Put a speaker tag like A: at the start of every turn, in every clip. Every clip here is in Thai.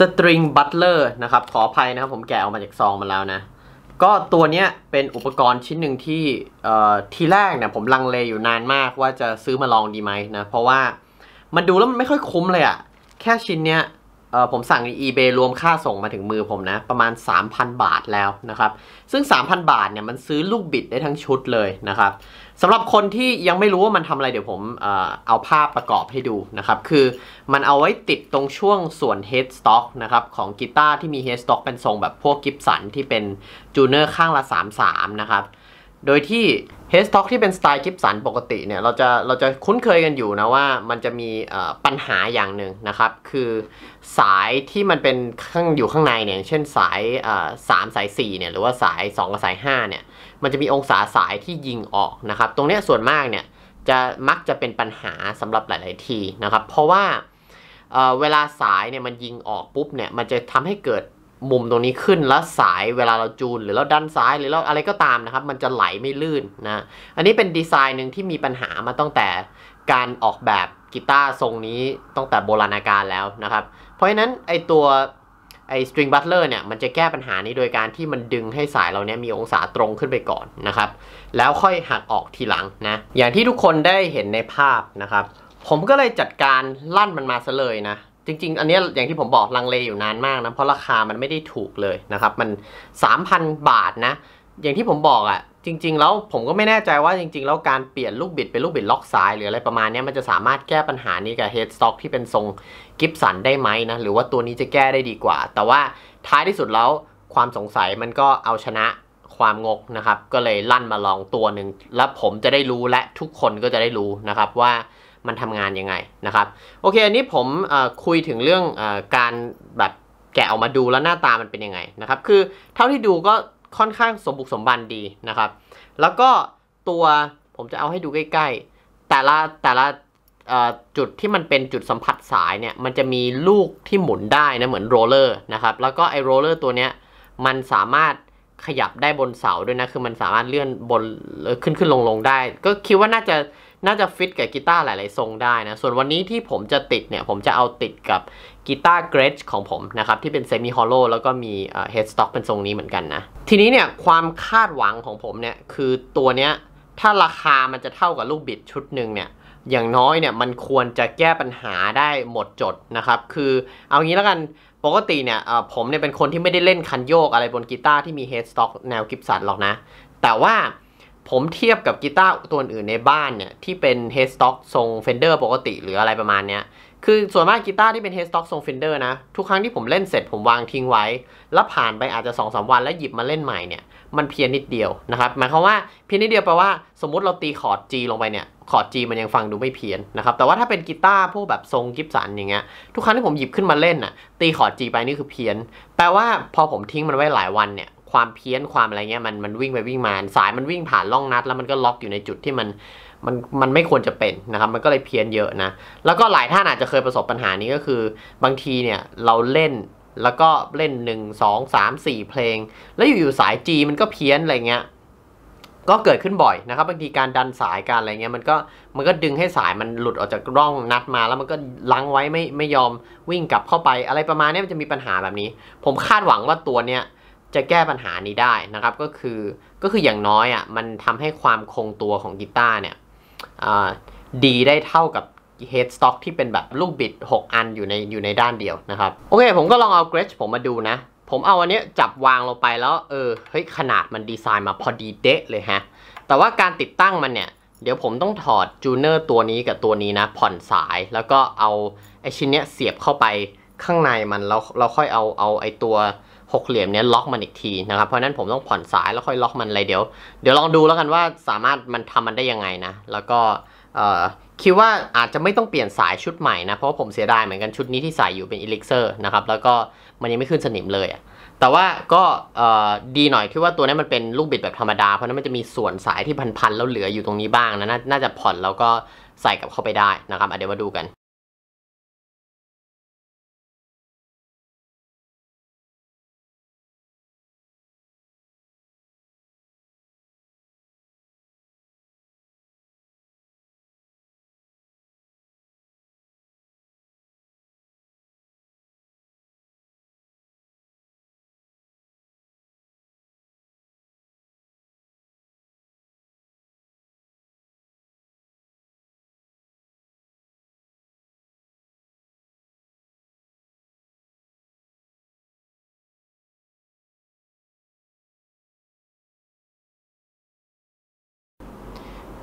A: สตริงบัตเลอร์นะครับขออภัยนะครับผมแกะออกมาจากซองมาแล้วนะ ก็ตัวเนี้ยเป็นอุปกรณ์ชิ้นหนึ่งที่ทีแรกเนี่ยผมลังเลอยู่นานมากว่าจะซื้อมาลองดีไหมนะ เพราะว่ามันดูแล้วมันไม่ค่อยคุ้มเลยอะแค่ชิ้นเนี้ยเออผมสั่งใน eBay รวมค่าส่งมาถึงมือผมนะ ประมาณ 3,000 บาทแล้วนะครับ ซึ่ง 3,000 บาทเนี่ยมันซื้อลูกบิดได้ทั้งชุดเลยนะครับสำหรับคนที่ยังไม่รู้ว่ามันทำอะไรเดี๋ยวผมเออเอาภาพประกอบให้ดูนะครับ คือมันเอาไว้ติดตรงช่วงส่วน headstock นะครับ ของกีตาร์ที่มี headstock เป็นทรงแบบพวกกิฟสันที่เป็นจูเนอร์ข้างละ 33 นะครับโดยที่เฮสท็อกที่เป็นสไตล์คลิปสันปกติเนี่ย เราจะ เราจะคุ้นเคยกันอยู่นะว่ามันจะมีปัญหาอย่างหนึ่งนะครับ คือสายที่มันเป็นข้างอยู่ข้างในเนี่ยเช่นสายสามสาย4เนี่ย หรือว่าสาย 2กับสาย5เนี่ย มันจะมีองศาสายที่ยิงออกนะครับ ตรงนี้ส่วนมากเนี่ยจะมักจะเป็นปัญหาสำหรับหลาย ๆ ทีนะครับ เพราะว่าเวลาสายเนี่ยมันยิงออกปุ๊บเนี่ย มันจะทำให้เกิดมุมตรงนี้ขึ้นแล้วสายเวลาเราจูน หรือเราด้านซ้ายหรือเราอะไรก็ตามนะครับ มันจะไหลไม่ลื่นนะอันนี้เป็นดีไซน์หนึ่งที่มีปัญหามาตั้งแต่การออกแบบกีตาร์ทรงนี้ตั้งแต่โบราณกาลแล้วนะครับเพราะฉะนั้นไอตัวไอสตริงบัตเลอร์เนี่ยมันจะแก้ปัญหานี้โดยการที่มันดึงให้สายเราเนี่ย มีองศาตรงขึ้นไปก่อนนะครับ แล้วค่อยหักออกทีหลังนะอย่างที่ทุกคนได้เห็นในภาพนะครับ ผมก็เลยจัดการลั่นมันมาซะเลยนะจริงๆ อันนี้อย่างที่ผมบอกลังเลอยู่นานมากนะ เพราะราคามันไม่ได้ถูกเลยนะครับ มัน 3,000 บาทนะ อย่างที่ผมบอกอะ่ะจริงๆแล้วผมก็ไม่แน่ใจว่าจริงๆแล้วการเปลี่ยนลูกบิดเป็นลูกบิดล็อกสายหรืออะไรประมาณนี้มันจะสามารถแก้ปัญหานี้กับเฮดสต็อกที่เป็นทรงกิฟสันได้ไหมนะ หรือว่าตัวนี้จะแก้ได้ดีกว่า แต่ว่าท้ายที่สุดแล้วความสงสัยมันก็เอาชนะความงกนะครับ ก็เลยลั่นมาลองตัวหนึ่งแล้วผมจะได้รู้และทุกคนก็จะได้รู้นะครับว่ามันทำงานยังไงนะครับโอเค อันนี้ผมคุยถึงเรื่องอการแบบแกะออกมาดูแล้วหน้าตามันเป็นยังไงนะครับคือเท่าที่ดูก็ค่อนข้างสมบุกสมบันดีนะครับ แล้วก็ตัวผมจะเอาให้ดูใกล้ๆ แต่ละแต่ละจุดที่มันเป็นจุดสัมผัสสายเนี่ยมันจะมีลูกที่หมุนได้นะ เหมือนโรลเลอร์นะครับแล้วก็ไอโรลเลอร์ตัวเนี้ยมันสามารถขยับได้บนเสาด้วยนะคือมันสามารถเลื่อนบนขึ้นขึ้นลงลงได้ ก็คิดว่าน่าจะน่าจะฟิตกับกีตาร์หลายๆทรงได้นะส่วนวันนี้ที่ผมจะติดเนี่ย ผมจะเอาติดกับกีตาร์เกรชของผมนะครับ ที่เป็นเซมิฮอลโลแล้วก็มีเฮดสต็อกเป็นทรงนี้เหมือนกันนะ ทีนี้เนี่ย ความคาดหวังของผมเนี่ย คือตัวเนี้ยถ้าราคามันจะเท่ากับลูกบิดชุดหนึ่งเนี่ย อย่างน้อยเนี่ย มันควรจะแก้ปัญหาได้หมดจดนะครับ คือเอางี้แล้วกันปกติเนี่ยผมเนี่ยเป็นคนที่ไม่ได้เล่นคันโยกอะไรบนกีตาร์ที่มีเฮดสต็อกแนวกิบสันหรอกนะแต่ว่าผมเทียบกับกีตาร์ตัวอื่นในบ้านเนี่ย ที่เป็นเฮสต็อกทรงเฟนเดอร์ปกติหรืออะไรประมาณเนี้ยคือส่วนมากกีตาร์ที่เป็นเฮสต็อกทรงเฟนเดอร์นะ ทุกครั้งที่ผมเล่นเสร็จผมวางทิ้งไว้ แล้วผ่านไปอาจจะ2อสวันแล้วหยิบมาเล่นใหม่เนี่ย มันเพี้ยนนิดเดียวนะครับ หมายความว่าเพี้ยนนิดเดียวแปลว่าสมมติเราตีคอร์ด G ลงไปเนี่ยคอร์ด G มันยังฟังดูไม่เพี้ยนนะครับแต่ว่าถ้าเป็นกีตาร์พวกแบบทรงกิฟสันอย่างเงี้ยทุกครั้งที่ผมหยิบขึ้นมาเล่นน่ะตีคอร์ด G ไปนี่คือเพี้ยน แปลว่าพอผมทิ้งมันไว้หลายวันเนี่ยความเพี้ยนความอะไรเงี้ยมันมันวิ่งไปวิ่งมา สายมันวิ่งผ่านล่องนัด แล้วมันก็ล็อกอยู่ในจุดที่มันมันมันไม่ควรจะเป็นนะครับ มันก็เลยเพี้ยนเยอะนะ แล้วก็หลายท่านอาจจะเคยประสบปัญหานี้ก็คือ บางทีเนี่ย เราเล่นแล้วก็เล่น1 2 3 4เพลง แล้วอยู่ๆสาย G มันก็เพี้ยนอะไรเงี้ยก็เกิดขึ้นบ่อยนะครับ บางทีการดันสายการอะไรเงี้ยมันก็มันก็ดึงให้สายมันหลุดออกจากร่องนัดมา แล้วมันก็ลังไว้ไม่ไม่ยอมวิ่งกลับเข้าไปอะไรประมาณนี้มันจะมีปัญหาแบบนี้ ผมคาดหวังว่าตัวเนี้ยจะแก้ปัญหานี้ได้นะครับก็คือก็คืออย่างน้อยอะ่ะ มันทำให้ความคงตัวของกีตาร์เนี่ยดีได้เท่ากับเฮดสต็อกที่เป็นแบบลูกบิด 6 อันอยู่ในอยู่ในด้านเดียวนะครับ โอเค ผมก็ลองเอาเกรชผมมาดูนะ ผมเอาอันนี้จับวางลงไปแล้ว เออเฮ้ย ขนาดมันดีไซน์มาพอดีเดะเลยฮะ แต่ว่าการติดตั้งมันเนี่ย เดี๋ยวผมต้องถอดจูเนอร์ตัวนี้กับตัวนี้นะผ่อนสายแล้วก็เอาไอชิ้นเนี้ยเสียบเข้าไปข้างในมันแล้วเราค่อยเอาเอาไอตัวหกเหลี่ยมเนี้ยล็อกมันอีกทีนะครับเพราะนั้นผมต้องผ่อนสายแล้วค่อยล็อกมันเลยเดี๋ยว เดี๋ยวลองดูแล้วกันว่าสามารถมันทำมันได้ยังไงนะ แล้วก็คิดว่าอาจจะไม่ต้องเปลี่ยนสายชุดใหม่นะ เพราะผมเสียดายเหมือนกันชุดนี้ที่ใส่อยู่เป็นอิลิกเซอร์นะครับแล้วก็มันยังไม่ขึ้นสนิมเลย แต่ว่าก็ดีหน่อยที่ว่าตัวนี้มันเป็นลูกบิดแบบธรรมดาเพราะนั้นมันจะมีส่วนสายที่พันๆแล้วเหลืออยู่ตรงนี้บ้างนะน่าจะผ่อนแล้วก็ใส่กับเข้าไปได้นะครับเดี๋ยวมาดูกัน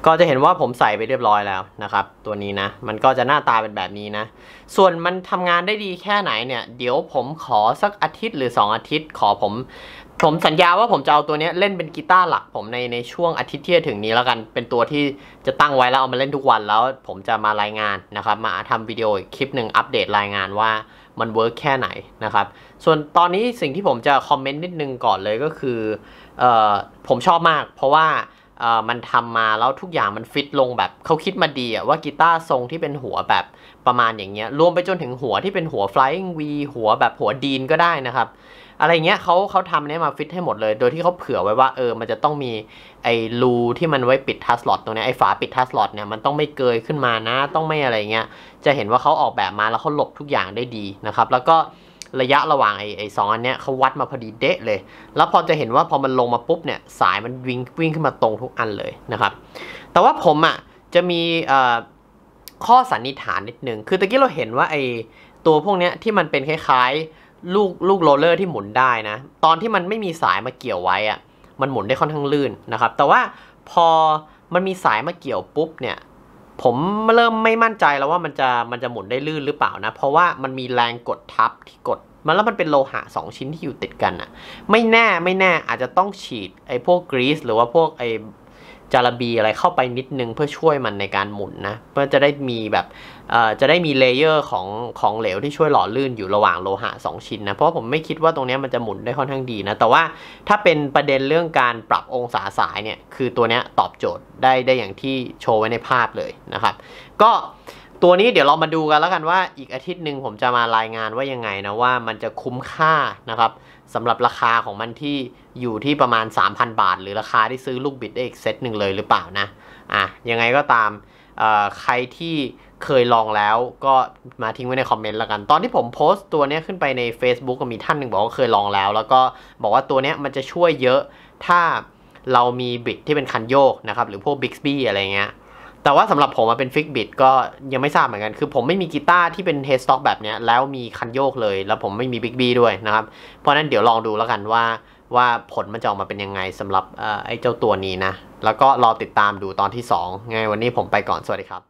A: ก็จะเห็นว่าผมใส่ไปเรียบร้อยแล้วนะครับตัวนี้นะมันก็จะหน้าตาเป็นแบบนี้นะส่วนมันทำงานได้ดีแค่ไหนเนี่ยเดี๋ยวผมขอสักอาทิตย์หรือ 2 อาทิตย์ขอผมผมสัญญาว่าผมจะเอาตัวนี้เล่นเป็นกีตาร์หลักผมในในช่วงอาทิตย์ที่จะถึงนี้แล้วกัน เป็นตัวที่จะตั้งไว้แล้วเอามาเล่นทุกวันแล้วผมจะมารายงานนะครับมาทำวิดีโอคลิปหนึ่งอัปเดตรายงานว่ามันเวิร์กแค่ไหนนะครับส่วนตอนนี้สิ่งที่ผมจะคอมเมนต์นิดนึงก่อนเลยก็คืออผมชอบมากเพราะว่ามันทำมาแล้วทุกอย่างมันฟิตลงแบบเขาคิดมาดีอะว่ากีตาร์ทรงที่เป็นหัวแบบประมาณอย่างเงี้ยรวมไปจนถึงหัวที่เป็นหัว flying V หัวแบบหัวดีนก็ได้นะครับอะไรเงี้ยเขาเขาทำเนี้ยมาฟิตให้หมดเลยโดยที่เขาเผื่อไว้ว่าเออมันจะต้องมีไอ้รูที่มันไว้ปิดทัสลอตตรงนี้ไอ้ฝาปิดทัสลอตเนี่ยมันต้องไม่เกยขึ้นมานะต้องไม่อะไรเงี้ยจะเห็นว่าเขาออกแบบมาแล้วเขาหลบทุกอย่างได้ดีนะครับแล้วก็ระยะระหว่างไอ้ไอสองอันเนี้ยเขาวัดมาพอดีเดะเลย แล้วพอจะเห็นว่าพอมันลงมาปุ๊บเนี่ยสายมันวิ่งวิ่งขึ้นมาตรงทุกอันเลยนะครับ แต่ว่าผมอะ่ะจะมีข้อสันนิษฐานนิดนึง คือตะกี้เราเห็นว่าไอ้ตัวพวกเนี้ยที่มันเป็นคล้าย ๆ ลูกลูกโรลเลอร์ที่หมุนได้นะ ตอนที่มันไม่มีสายมาเกี่ยวไว้อ่ะมันหมุนได้ค่อนข้างลื่นนะครับ แต่ว่าพอมันมีสายมาเกี่ยวปุ๊บเนี่ยผมเริ่มไม่มั่นใจแล้วว่ามันจะมันจะหมุนได้ลื่นหรือเปล่านะ เพราะว่ามันมีแรงกดทับที่กด มันแล้วมันเป็นโลหะ2ชิ้นที่อยู่ติดกันอะไม่แน่ไม่แน่อาจจะต้องฉีดไอ้พวกกรีซหรือว่าพวกไอจาระบีอะไรเข้าไปนิดนึงเพื่อช่วยมันในการหมุนนะ เพื่อจะได้มีแบบจะได้มีเลเยอร์ของของเหลวที่ช่วยหล่อลื่นอยู่ระหว่างโลหะ2ชิ้นนะ เพราะผมไม่คิดว่าตรงนี้มันจะหมุนได้ค่อนข้างดีนะ แต่ว่าถ้าเป็นประเด็นเรื่องการปรับองศาสายเนี่ย คือตัวนี้ตอบโจทย์ได้ได้อย่างที่โชว์ไว้ในภาพเลยนะครับ ก็ตัวนี้เดี๋ยวเรามาดูกันแล้วกันว่าอีกอาทิตย์หนึ่งผมจะมารายงานว่ายังไงนะว่ามันจะคุ้มค่านะครับสำหรับราคาของมันที่อยู่ที่ประมาณ 3,000 บาทหรือราคาที่ซื้อลูกบิดได้อีกเซตหนึ่งเลยหรือเปล่านะอ่ะยังไงก็ตามใครที่เคยลองแล้วก็มาทิ้งไว้ในคอมเมนต์แล้วกัน ตอนที่ผมโพสต์ตัวนี้ขึ้นไปใน Facebook ก็มีท่านหนึ่งบอกว่าเคยลองแล้ว แล้วก็บอกว่าตัวนี้มันจะช่วยเยอะถ้าเรามีบิดที่เป็นคันโยกนะครับหรือพวกบิ๊กบี้อะไรเงี้ยแต่ว่าสำหรับผมมาเป็นฟิกบิดก็ยังไม่ทราบเหมือนกัน คือผมไม่มีกีตาร์ที่เป็นเฮสต็อกแบบนี้แล้วมีคันโยกเลย แล้วผมไม่มีบิ๊กบีด้วยนะครับ เพราะนั้นเดี๋ยวลองดูแล้วกันว่าว่าผลมันจะออกมาเป็นยังไงสำหรับไอ้เจ้าตัวนี้นะ แล้วก็รอติดตามดูตอนที่2ไงวันนี้ผมไปก่อน สวัสดีครับ